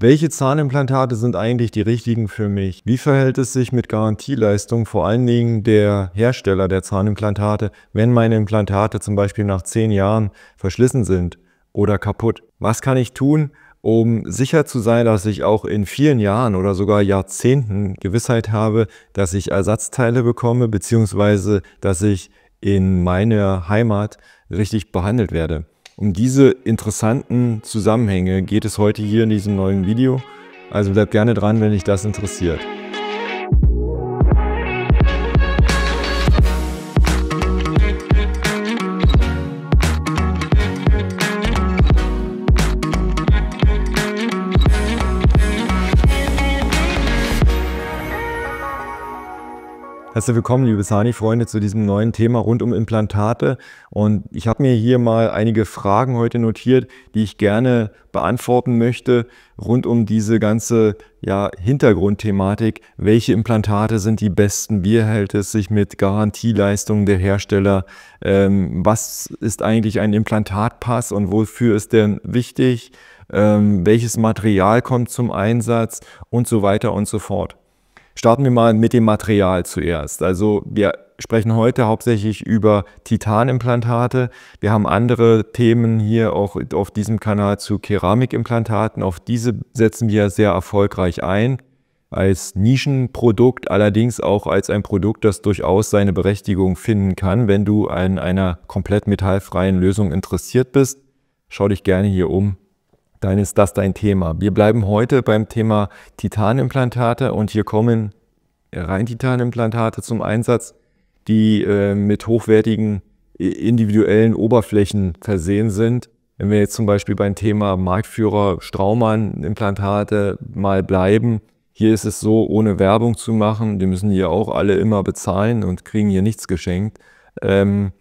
Welche Zahnimplantate sind eigentlich die richtigen für mich? Wie verhält es sich mit Garantieleistung, vor allen Dingen der Hersteller der Zahnimplantate, wenn meine Implantate zum Beispiel nach zehn Jahren verschlissen sind oder kaputt? Was kann ich tun, um sicher zu sein, dass ich auch in vielen Jahren oder sogar Jahrzehnten Gewissheit habe, dass ich Ersatzteile bekomme, beziehungsweise dass ich in meiner Heimat richtig behandelt werde? Um diese interessanten Zusammenhänge geht es heute hier in diesem neuen Video. Also bleibt gerne dran, wenn dich das interessiert. Herzlich willkommen, liebe Sani-Freunde, zu diesem neuen Thema rund um Implantate. Und ich habe mir hier mal einige Fragen heute notiert, die ich gerne beantworten möchte rund um diese ganze ja, Hintergrundthematik. Welche Implantate sind die besten? Wie hält es sich mit Garantieleistungen der Hersteller? Ähm, was ist eigentlich ein Implantatpass und wofür ist der wichtig? Ähm, welches Material kommt zum Einsatz und so weiter und so fort. Starten wir mal mit dem Material zuerst. Also wir sprechen heute hauptsächlich über Titanimplantate. Wir haben andere Themen hier auch auf diesem Kanal zu Keramikimplantaten. Auf diese setzen wir sehr erfolgreich ein. Als Nischenprodukt, allerdings auch als ein Produkt, das durchaus seine Berechtigung finden kann. Wenn du an einer komplett metallfreien Lösung interessiert bist, schau dich gerne hier um dann ist das dein Thema. Wir bleiben heute beim Thema Titanimplantate und hier kommen rein Titanimplantate zum Einsatz, die äh, mit hochwertigen individuellen Oberflächen versehen sind. Wenn wir jetzt zum Beispiel beim Thema Marktführer Straumann-Implantate mal bleiben, hier ist es so, ohne Werbung zu machen, die müssen hier auch alle immer bezahlen und kriegen hier nichts geschenkt. Ähm,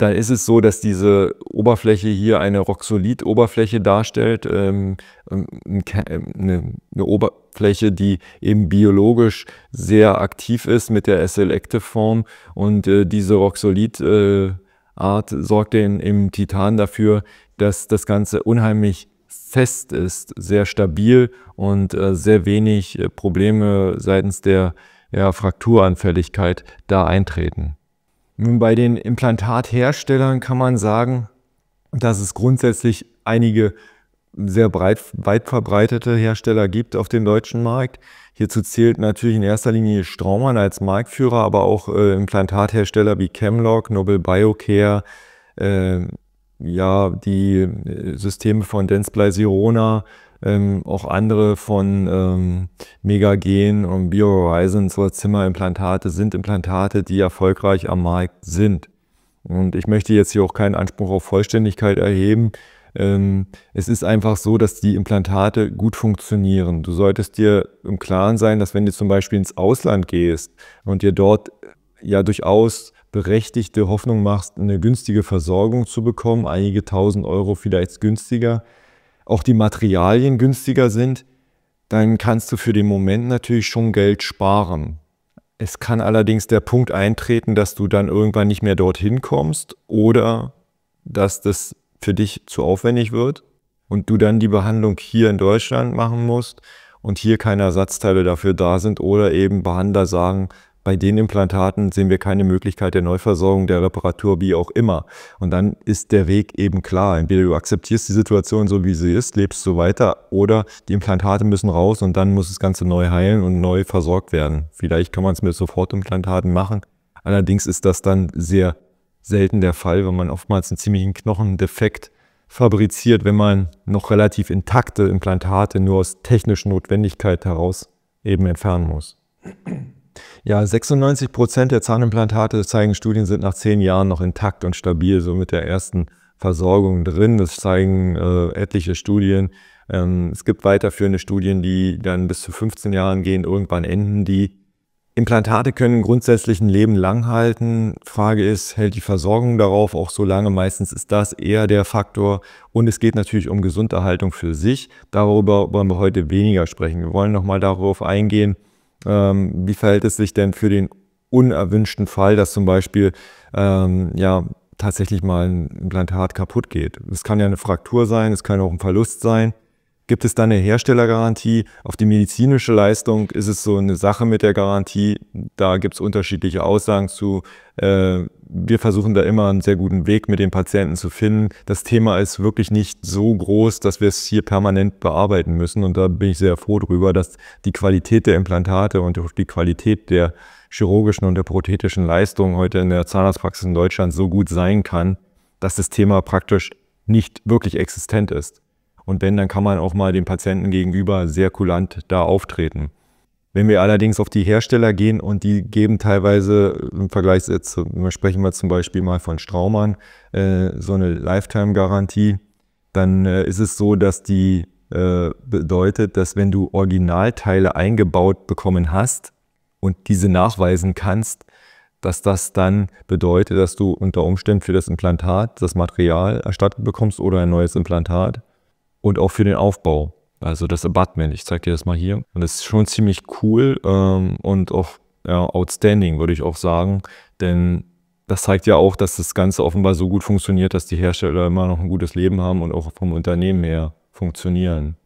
dann ist es so, dass diese Oberfläche hier eine Roxolit-Oberfläche darstellt, ähm, ähm, ähm, eine, eine, Oberfläche, die eben biologisch sehr aktiv ist mit der S-Selective-Form und äh, diese Roxolit- äh, Art sorgt in, im Titan dafür, dass das Ganze unheimlich fest ist, sehr stabil und äh, sehr wenig äh, Probleme seitens der ja, Frakturanfälligkeit da eintreten. Nun, bei den Implantatherstellern kann man sagen, dass es grundsätzlich einige sehr breit, weit verbreitete Hersteller gibt auf dem deutschen Markt. Hierzu zählt natürlich in erster Linie Straumann als Marktführer, aber auch äh, Implantathersteller wie Chemlock, Noble Biocare, äh, ja, die äh, Systeme von Dentsply Sirona, ähm, auch andere von ähm, Megagen und BioHorizons oder Zimmerimplantate sind Implantate, die erfolgreich am Markt sind. Und ich möchte jetzt hier auch keinen Anspruch auf Vollständigkeit erheben. Ähm, es ist einfach so, dass die Implantate gut funktionieren. Du solltest dir im Klaren sein, dass wenn du zum Beispiel ins Ausland gehst und dir dort ja durchaus berechtigte Hoffnung machst, eine günstige Versorgung zu bekommen, einige tausend Euro vielleicht günstiger, auch die Materialien günstiger sind, dann kannst du für den Moment natürlich schon Geld sparen. Es kann allerdings der Punkt eintreten, dass du dann irgendwann nicht mehr dorthin kommst oder dass das für dich zu aufwendig wird und du dann die Behandlung hier in Deutschland machen musst und hier keine Ersatzteile dafür da sind oder eben Behandler sagen, bei den Implantaten sehen wir keine Möglichkeit der Neuversorgung, der Reparatur, wie auch immer. Und dann ist der Weg eben klar. Entweder du akzeptierst die Situation so, wie sie ist, lebst so weiter, oder die Implantate müssen raus und dann muss das Ganze neu heilen und neu versorgt werden. Vielleicht kann man es mit Sofortimplantaten machen. Allerdings ist das dann sehr selten der Fall, weil man oftmals einen ziemlichen Knochendefekt fabriziert, wenn man noch relativ intakte Implantate nur aus technischer Notwendigkeit heraus eben entfernen muss. Ja, 96 Prozent der Zahnimplantate, zeigen Studien, sind nach zehn Jahren noch intakt und stabil, so mit der ersten Versorgung drin. Das zeigen äh, etliche Studien. Ähm, es gibt weiterführende Studien, die dann bis zu 15 Jahren gehen, irgendwann enden die. Implantate können grundsätzlich ein Leben lang halten. Frage ist, hält die Versorgung darauf auch so lange? Meistens ist das eher der Faktor. Und es geht natürlich um Gesunderhaltung für sich. Darüber wollen wir heute weniger sprechen. Wir wollen nochmal darauf eingehen, ähm, wie verhält es sich denn für den unerwünschten Fall, dass zum Beispiel ähm, ja, tatsächlich mal ein Implantat kaputt geht? Es kann ja eine Fraktur sein, es kann auch ein Verlust sein. Gibt es da eine Herstellergarantie? Auf die medizinische Leistung ist es so eine Sache mit der Garantie. Da gibt es unterschiedliche Aussagen zu. Äh, wir versuchen da immer einen sehr guten Weg mit den Patienten zu finden. Das Thema ist wirklich nicht so groß, dass wir es hier permanent bearbeiten müssen. Und da bin ich sehr froh drüber, dass die Qualität der Implantate und die Qualität der chirurgischen und der prothetischen Leistung heute in der Zahnarztpraxis in Deutschland so gut sein kann, dass das Thema praktisch nicht wirklich existent ist. Und wenn, dann kann man auch mal dem Patienten gegenüber sehr kulant da auftreten. Wenn wir allerdings auf die Hersteller gehen und die geben teilweise äh, im Vergleich, jetzt sprechen wir zum Beispiel mal von Straumann, äh, so eine Lifetime-Garantie, dann äh, ist es so, dass die äh, bedeutet, dass wenn du Originalteile eingebaut bekommen hast und diese nachweisen kannst, dass das dann bedeutet, dass du unter Umständen für das Implantat das Material erstattet bekommst oder ein neues Implantat und auch für den Aufbau. Also das Abutment, ich zeige dir das mal hier. Und das ist schon ziemlich cool ähm, und auch ja, outstanding, würde ich auch sagen. Denn das zeigt ja auch, dass das Ganze offenbar so gut funktioniert, dass die Hersteller immer noch ein gutes Leben haben und auch vom Unternehmen her funktionieren.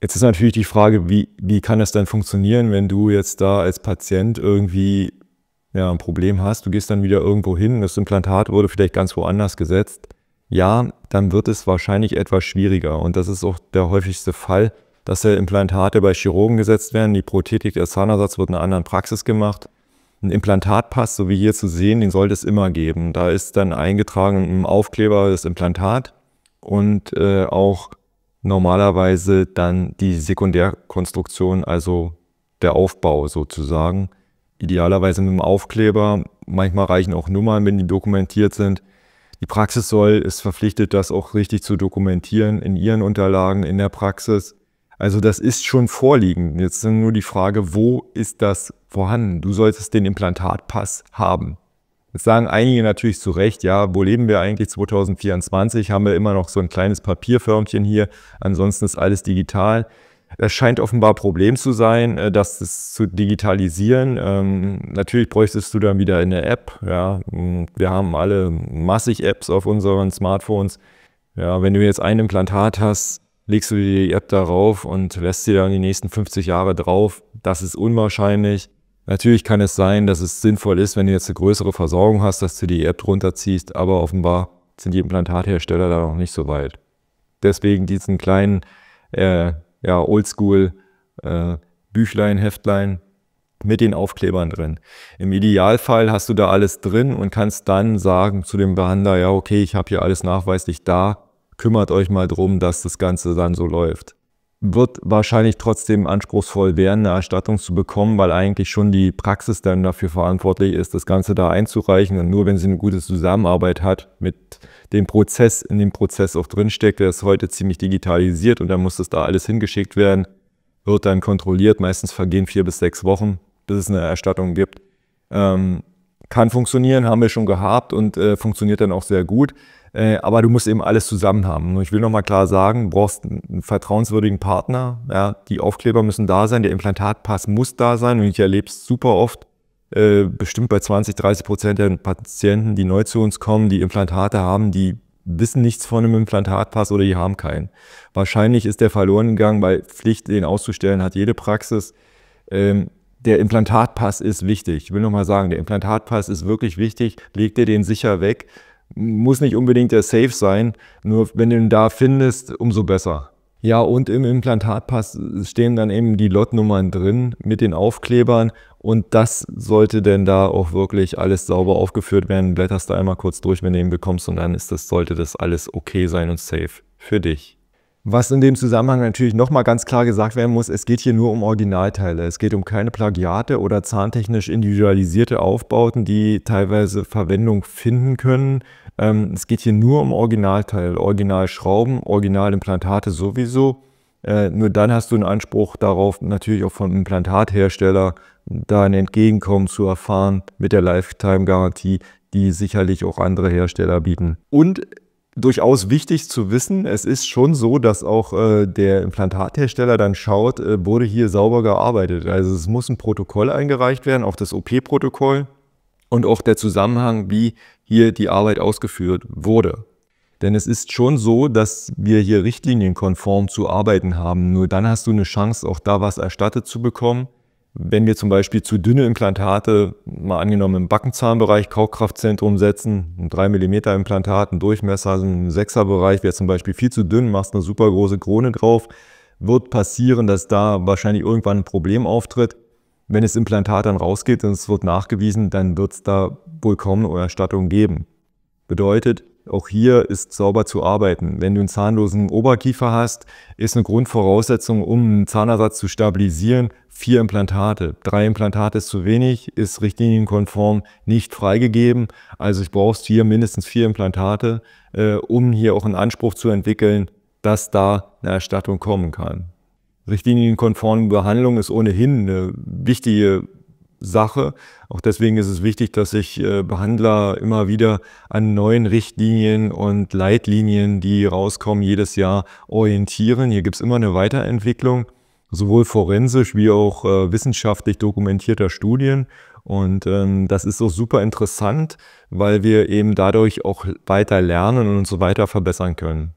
Jetzt ist natürlich die Frage, wie, wie kann das dann funktionieren, wenn du jetzt da als Patient irgendwie ja, ein Problem hast, du gehst dann wieder irgendwo hin, das Implantat wurde vielleicht ganz woanders gesetzt ja, dann wird es wahrscheinlich etwas schwieriger. Und das ist auch der häufigste Fall, dass ja Implantate bei Chirurgen gesetzt werden. Die Prothetik, der Zahnersatz wird in einer anderen Praxis gemacht. Ein Implantatpass, so wie hier zu sehen, den sollte es immer geben. Da ist dann eingetragen im Aufkleber das Implantat und äh, auch normalerweise dann die Sekundärkonstruktion, also der Aufbau sozusagen. Idealerweise mit dem Aufkleber. Manchmal reichen auch Nummern, wenn die dokumentiert sind. Die Praxis soll, ist verpflichtet, das auch richtig zu dokumentieren in ihren Unterlagen, in der Praxis. Also das ist schon vorliegen. Jetzt ist nur die Frage, wo ist das vorhanden? Du solltest den Implantatpass haben. Jetzt sagen einige natürlich zu Recht, ja, wo leben wir eigentlich 2024? Haben wir immer noch so ein kleines Papierförmchen hier, ansonsten ist alles digital. Es scheint offenbar ein Problem zu sein, äh, das, das zu digitalisieren. Ähm, natürlich bräuchtest du dann wieder eine App. Ja. Mm, wir haben alle massig Apps auf unseren Smartphones. Ja, wenn du jetzt ein Implantat hast, legst du die App darauf und lässt sie dann die nächsten 50 Jahre drauf. Das ist unwahrscheinlich. Natürlich kann es sein, dass es sinnvoll ist, wenn du jetzt eine größere Versorgung hast, dass du die App runterziehst, aber offenbar sind die Implantathersteller da noch nicht so weit. Deswegen diesen kleinen äh, ja, oldschool äh, Büchlein, Heftlein mit den Aufklebern drin. Im Idealfall hast du da alles drin und kannst dann sagen zu dem Behandler, ja, okay, ich habe hier alles nachweislich da, kümmert euch mal drum, dass das Ganze dann so läuft wird wahrscheinlich trotzdem anspruchsvoll werden, eine Erstattung zu bekommen, weil eigentlich schon die Praxis dann dafür verantwortlich ist, das Ganze da einzureichen. Und nur wenn sie eine gute Zusammenarbeit hat mit dem Prozess, in dem Prozess auch drinsteckt, der ist heute ziemlich digitalisiert und dann muss das da alles hingeschickt werden, wird dann kontrolliert. Meistens vergehen vier bis sechs Wochen, bis es eine Erstattung gibt. Ähm, kann funktionieren, haben wir schon gehabt und äh, funktioniert dann auch sehr gut. Äh, aber du musst eben alles zusammen haben. Und ich will nochmal klar sagen, du brauchst einen vertrauenswürdigen Partner. Ja, die Aufkleber müssen da sein, der Implantatpass muss da sein. Und ich erlebe es super oft, äh, bestimmt bei 20, 30 Prozent der Patienten, die neu zu uns kommen, die Implantate haben, die wissen nichts von einem Implantatpass oder die haben keinen. Wahrscheinlich ist der verloren gegangen, weil Pflicht, den auszustellen, hat jede Praxis. Ähm, der Implantatpass ist wichtig. Ich will nochmal sagen, der Implantatpass ist wirklich wichtig. Leg dir den sicher weg. Muss nicht unbedingt der Safe sein, nur wenn du ihn da findest, umso besser. Ja, und im Implantatpass stehen dann eben die Lotnummern drin mit den Aufklebern und das sollte denn da auch wirklich alles sauber aufgeführt werden. Blätterst da einmal kurz durch, wenn du ihn bekommst und dann ist das, sollte das alles okay sein und safe für dich. Was in dem Zusammenhang natürlich nochmal ganz klar gesagt werden muss, es geht hier nur um Originalteile. Es geht um keine Plagiate oder zahntechnisch individualisierte Aufbauten, die teilweise Verwendung finden können. Ähm, es geht hier nur um Originalteile, Originalschrauben, Originalimplantate sowieso. Äh, nur dann hast du einen Anspruch darauf, natürlich auch vom Implantathersteller da ein Entgegenkommen zu erfahren mit der Lifetime-Garantie, die sicherlich auch andere Hersteller bieten. Und durchaus wichtig zu wissen. Es ist schon so, dass auch äh, der Implantathersteller dann schaut, äh, wurde hier sauber gearbeitet. Also es muss ein Protokoll eingereicht werden, auch das OP-Protokoll und auch der Zusammenhang, wie hier die Arbeit ausgeführt wurde. Denn es ist schon so, dass wir hier richtlinienkonform zu arbeiten haben. Nur dann hast du eine Chance, auch da was erstattet zu bekommen. Wenn wir zum Beispiel zu dünne Implantate, mal angenommen im Backenzahnbereich, Kaukraftzentrum setzen, ein 3 mm Implantat, ein Durchmesser, ein 6er Bereich, wäre zum Beispiel viel zu dünn, machst eine super große Krone drauf, wird passieren, dass da wahrscheinlich irgendwann ein Problem auftritt. Wenn das Implantat dann rausgeht und es wird nachgewiesen, dann wird es da wohl kaum eine Erstattung geben. Bedeutet, auch hier ist sauber zu arbeiten. Wenn du einen zahnlosen Oberkiefer hast, ist eine Grundvoraussetzung, um einen Zahnersatz zu stabilisieren, vier Implantate. Drei Implantate ist zu wenig, ist richtlinienkonform nicht freigegeben. Also ich brauchst hier mindestens vier Implantate, äh, um hier auch einen Anspruch zu entwickeln, dass da eine Erstattung kommen kann. Richtlinienkonforme Behandlung ist ohnehin eine wichtige Sache. Auch deswegen ist es wichtig, dass sich äh, Behandler immer wieder an neuen Richtlinien und Leitlinien, die rauskommen, jedes Jahr orientieren. Hier gibt es immer eine Weiterentwicklung, sowohl forensisch wie auch äh, wissenschaftlich dokumentierter Studien. Und ähm, das ist so super interessant, weil wir eben dadurch auch weiter lernen und uns so weiter verbessern können.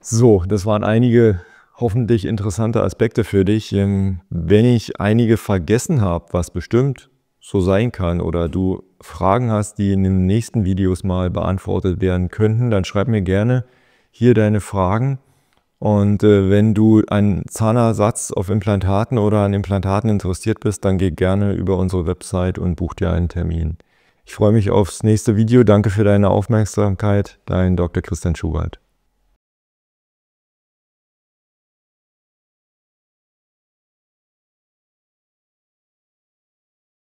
So, das waren einige hoffentlich interessante Aspekte für dich. Ähm, wenn ich einige vergessen habe, was bestimmt so sein kann oder du Fragen hast, die in den nächsten Videos mal beantwortet werden könnten, dann schreib mir gerne hier deine Fragen. Und äh, wenn du an Zahnersatz auf Implantaten oder an Implantaten interessiert bist, dann geh gerne über unsere Website und buch dir einen Termin. Ich freue mich aufs nächste Video. Danke für deine Aufmerksamkeit. Dein Dr. Christian Schubert.